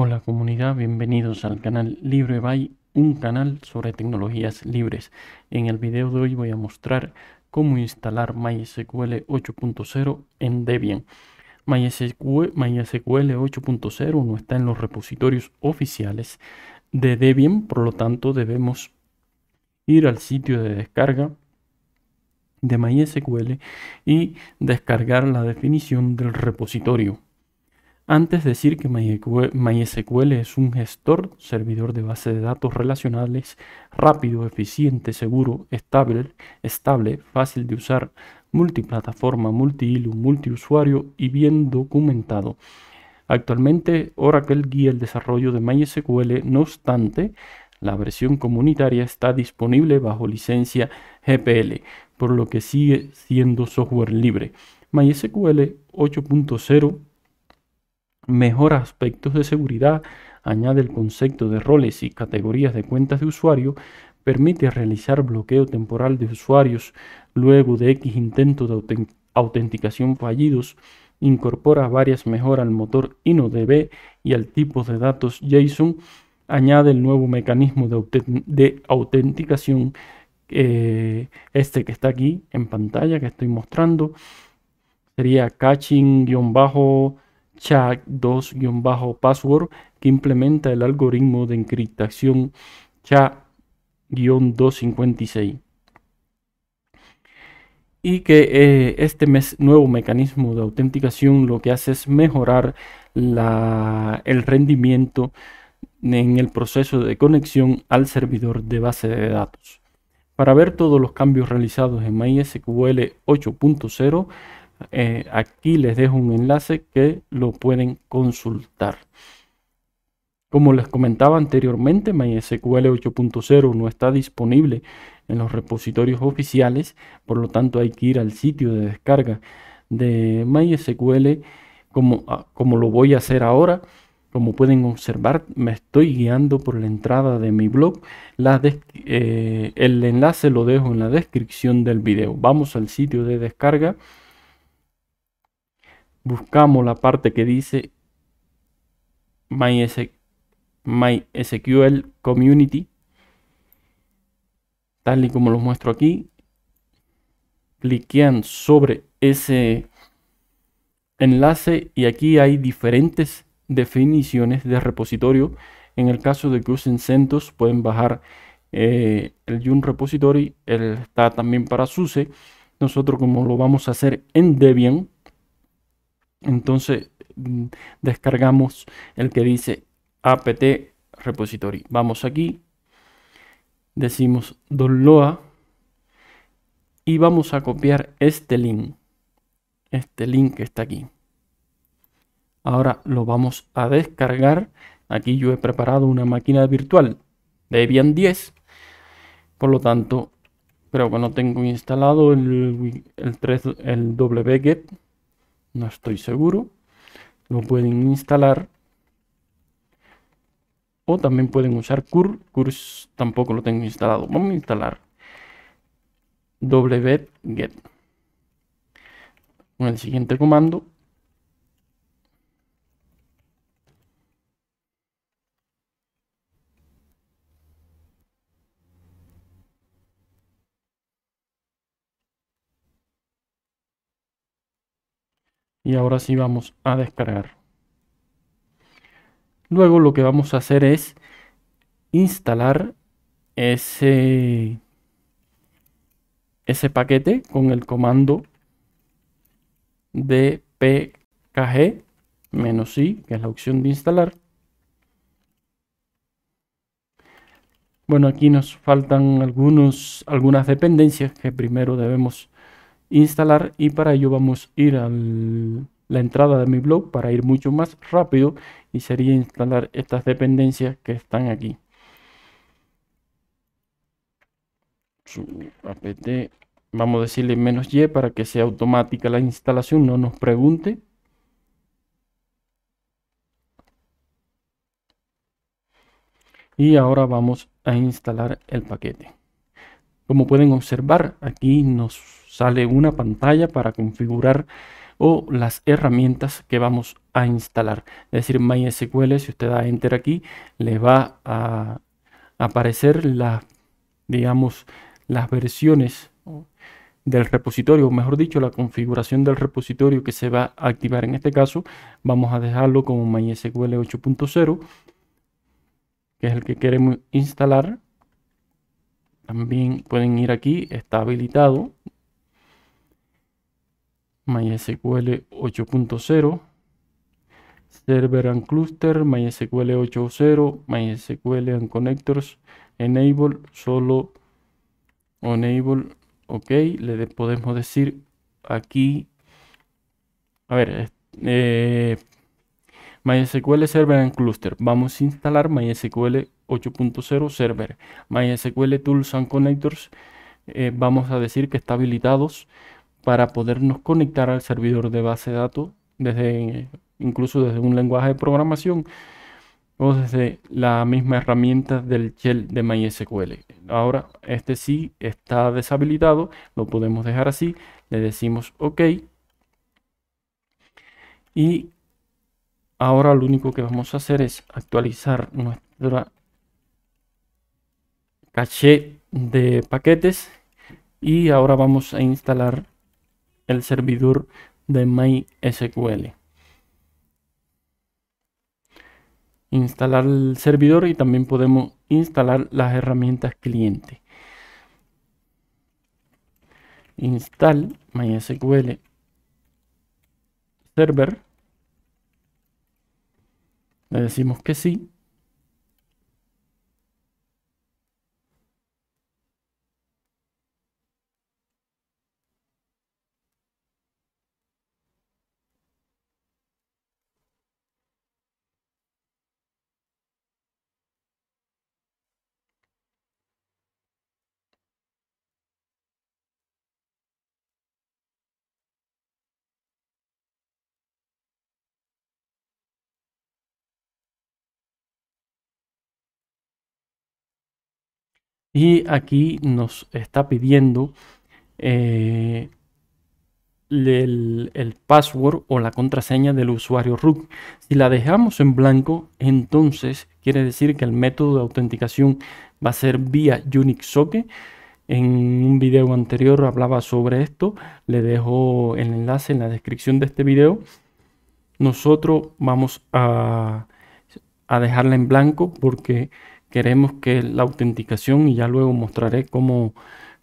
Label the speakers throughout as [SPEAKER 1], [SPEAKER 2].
[SPEAKER 1] Hola comunidad, bienvenidos al canal LibreBuy, un canal sobre tecnologías libres. En el video de hoy voy a mostrar cómo instalar MySQL 8.0 en Debian. MySQL, MySQL 8.0 no está en los repositorios oficiales de Debian, por lo tanto debemos ir al sitio de descarga de MySQL y descargar la definición del repositorio. Antes de decir que MySQL es un gestor, servidor de base de datos relacionales, rápido, eficiente, seguro, estable, estable fácil de usar, multiplataforma, multihilo, multiusuario y bien documentado. Actualmente Oracle guía el desarrollo de MySQL, no obstante, la versión comunitaria está disponible bajo licencia GPL, por lo que sigue siendo software libre. MySQL 8.0 mejora aspectos de seguridad, añade el concepto de roles y categorías de cuentas de usuario, permite realizar bloqueo temporal de usuarios luego de X intentos de autenticación fallidos, incorpora varias mejoras al motor InnoDB y al tipo de datos JSON, añade el nuevo mecanismo de, autenticación, eh, este que está aquí en pantalla que estoy mostrando, sería caching-bajo cha 2 password que implementa el algoritmo de encriptación cha 256 y que eh, este nuevo mecanismo de autenticación lo que hace es mejorar el rendimiento en el proceso de conexión al servidor de base de datos. Para ver todos los cambios realizados en MySQL 8.0, eh, aquí les dejo un enlace que lo pueden consultar. Como les comentaba anteriormente, MySQL 8.0 no está disponible en los repositorios oficiales, por lo tanto hay que ir al sitio de descarga de MySQL como, ah, lo voy a hacer ahora. Como pueden observar, me estoy guiando por la entrada de mi blog. Eh, el enlace lo dejo en la descripción del video. Vamos al sitio de descarga buscamos la parte que dice MySQL Community, tal y como los muestro aquí. Cliquean sobre ese enlace y aquí hay diferentes definiciones de repositorio. En el caso de que usen CentOS pueden bajar eh, el Yum Repository, él está también para SUSE. Nosotros como lo vamos a hacer en Debian, entonces mm, descargamos el que dice apt repository. Vamos aquí, decimos download y vamos a copiar este link. Este link que está aquí. Ahora lo vamos a descargar. Aquí yo he preparado una máquina virtual de Debian 10. Por lo tanto, creo que no tengo instalado el, el, el wget no estoy seguro. Lo pueden instalar. O también pueden usar CUR. Curl tampoco lo tengo instalado. Vamos a instalar wget. Con el siguiente comando y ahora sí vamos a descargar. Luego lo que vamos a hacer es instalar ese, ese paquete con el comando dpkg-i, que es la opción de instalar. Bueno, aquí nos faltan algunos, algunas dependencias que primero debemos instalar y para ello vamos a ir a la entrada de mi blog para ir mucho más rápido y sería instalar estas dependencias que están aquí. apt vamos a decirle menos y para que sea automática la instalación, no nos pregunte. Y ahora vamos a instalar el paquete. Como pueden observar, aquí nos sale una pantalla para configurar o las herramientas que vamos a instalar. Es decir, MySQL, si usted da Enter aquí, le va a aparecer las, digamos, las versiones del repositorio, o mejor dicho, la configuración del repositorio que se va a activar. En este caso, vamos a dejarlo como MySQL 8.0, que es el que queremos instalar. También pueden ir aquí, está habilitado. MySQL 8.0, Server and Cluster, MySQL 8.0, MySQL and Connectors, Enable, solo Enable, OK. Le podemos decir aquí, a ver, eh, MySQL Server and Cluster. Vamos a instalar MySQL 8.0 Server. MySQL Tools and Connectors, eh, vamos a decir que está habilitados para podernos conectar al servidor de base de datos, desde, incluso desde un lenguaje de programación o desde la misma herramienta del shell de MySQL. Ahora, este sí está deshabilitado, lo podemos dejar así, le decimos OK. Y ahora lo único que vamos a hacer es actualizar nuestra caché de paquetes y ahora vamos a instalar el servidor de MySQL. Instalar el servidor y también podemos instalar las herramientas cliente. Install MySQL Server. Le decimos que sí Y aquí nos está pidiendo eh, el, password o la contraseña del usuario root. Si la dejamos en blanco, entonces quiere decir que el método de autenticación va a ser vía Unix Socket. En un video anterior hablaba sobre esto, le dejo el enlace en la descripción de este video. Nosotros vamos a dejarla en blanco porque queremos que la autenticación, y ya luego mostraré cómo,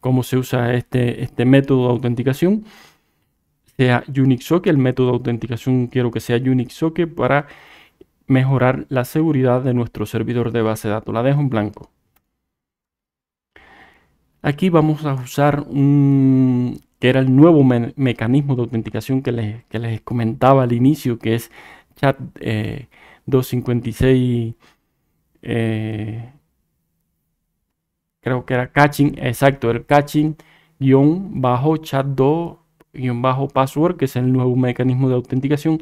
[SPEAKER 1] cómo se usa este, este método de autenticación, sea Unixoque, el método de autenticación quiero que sea Unix Unixoque para mejorar la seguridad de nuestro servidor de base de datos. La dejo en blanco. Aquí vamos a usar un que era el nuevo mecanismo de autenticación que les, comentaba al inicio, que es chat 256 eh, eh, creo que era caching exacto, el caching guión bajo chat 2 guión bajo password, que es el nuevo mecanismo de autenticación.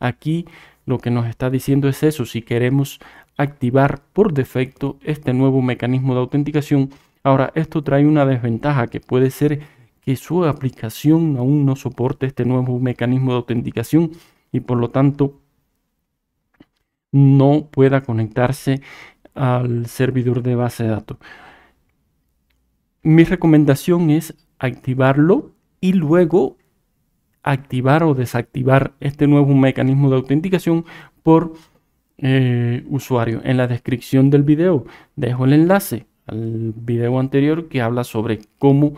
[SPEAKER 1] Aquí lo que nos está diciendo es eso, si queremos activar por defecto este nuevo mecanismo de autenticación. Ahora, esto trae una desventaja que puede ser que su aplicación aún no soporte este nuevo mecanismo de autenticación y por lo tanto no pueda conectarse al servidor de base de datos. Mi recomendación es activarlo y luego activar o desactivar este nuevo mecanismo de autenticación por eh, usuario. En la descripción del video dejo el enlace al video anterior que habla sobre cómo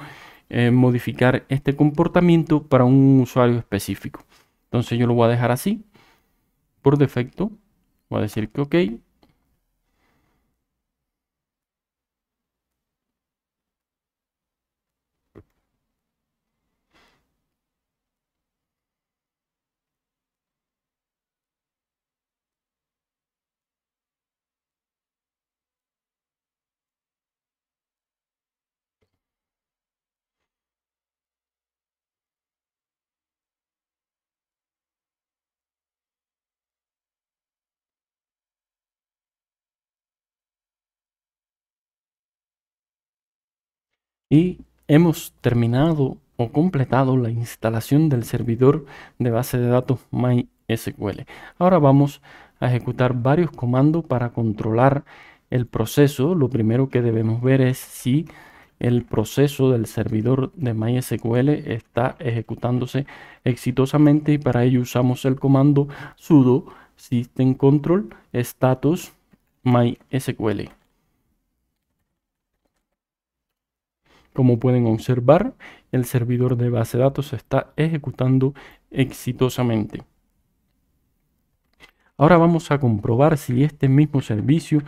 [SPEAKER 1] eh, modificar este comportamiento para un usuario específico. Entonces yo lo voy a dejar así por defecto voy a decir que ok y hemos terminado o completado la instalación del servidor de base de datos MySQL. Ahora vamos a ejecutar varios comandos para controlar el proceso. Lo primero que debemos ver es si el proceso del servidor de MySQL está ejecutándose exitosamente y para ello usamos el comando sudo systemctl status mysql. Como pueden observar, el servidor de base de datos se está ejecutando exitosamente. Ahora vamos a comprobar si este mismo servicio,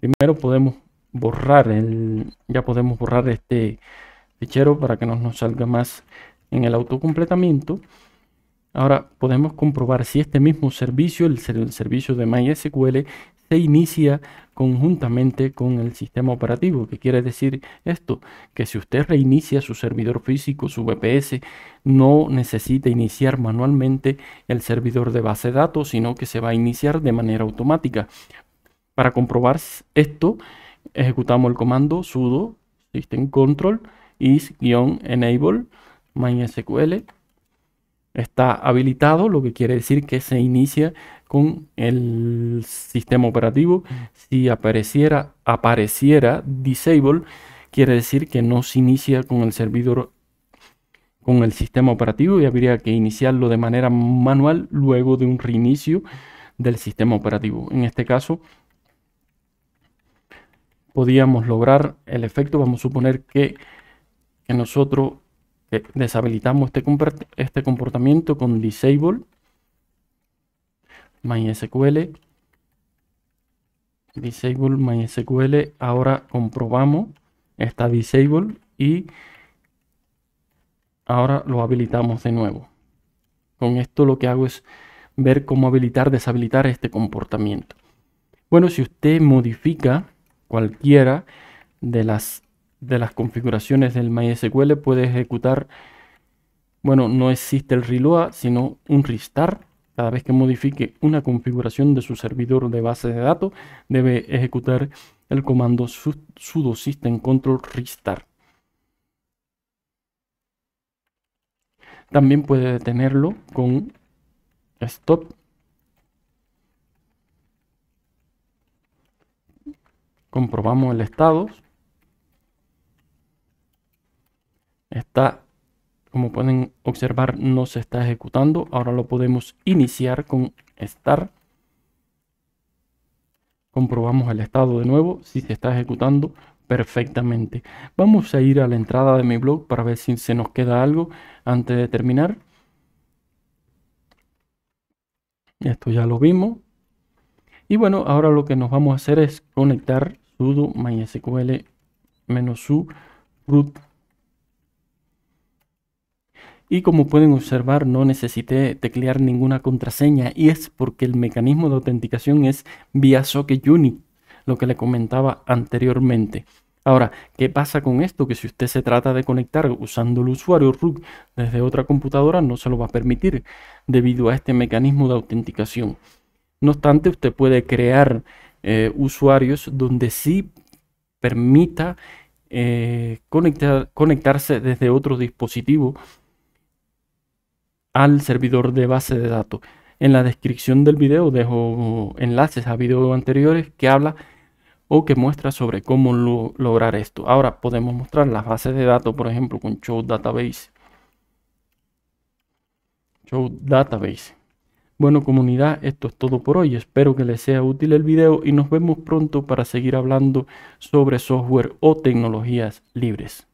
[SPEAKER 1] primero podemos borrar el, ya podemos borrar este fichero para que no nos salga más en el autocompletamiento. Ahora podemos comprobar si este mismo servicio, el, el servicio de MySQL, se inicia conjuntamente con el sistema operativo. ¿Qué quiere decir esto? Que si usted reinicia su servidor físico, su VPS, no necesita iniciar manualmente el servidor de base de datos, sino que se va a iniciar de manera automática. Para comprobar esto, ejecutamos el comando sudo system control is-enable mysql está habilitado, lo que quiere decir que se inicia con el sistema operativo. Si apareciera, apareciera disable, quiere decir que no se inicia con el servidor con el sistema operativo y habría que iniciarlo de manera manual luego de un reinicio del sistema operativo. En este caso, podíamos lograr el efecto, vamos a suponer que, que nosotros deshabilitamos este, este comportamiento con disable mysql disable mysql ahora comprobamos está disable y ahora lo habilitamos de nuevo con esto lo que hago es ver cómo habilitar deshabilitar este comportamiento bueno si usted modifica cualquiera de las de las configuraciones del MySQL puede ejecutar, bueno, no existe el reload, sino un restart. Cada vez que modifique una configuración de su servidor de base de datos, debe ejecutar el comando sudo system control restart. También puede detenerlo con stop comprobamos el estado Está, como pueden observar, no se está ejecutando. Ahora lo podemos iniciar con start. Comprobamos el estado de nuevo, si se está ejecutando perfectamente. Vamos a ir a la entrada de mi blog para ver si se nos queda algo antes de terminar. Esto ya lo vimos. Y bueno, ahora lo que nos vamos a hacer es conectar sudo mysql-u root y como pueden observar no necesité teclear ninguna contraseña y es porque el mecanismo de autenticación es vía socket Uni, lo que le comentaba anteriormente. Ahora, ¿qué pasa con esto? Que si usted se trata de conectar usando el usuario root desde otra computadora, no se lo va a permitir debido a este mecanismo de autenticación. No obstante, usted puede crear eh, usuarios donde sí permita eh, conectar, conectarse desde otro dispositivo al servidor de base de datos. En la descripción del video dejo enlaces a videos anteriores que habla o que muestra sobre cómo lograr esto. Ahora podemos mostrar las bases de datos, por ejemplo, con Show Database. Show Database. Bueno comunidad, esto es todo por hoy. Espero que les sea útil el video y nos vemos pronto para seguir hablando sobre software o tecnologías libres.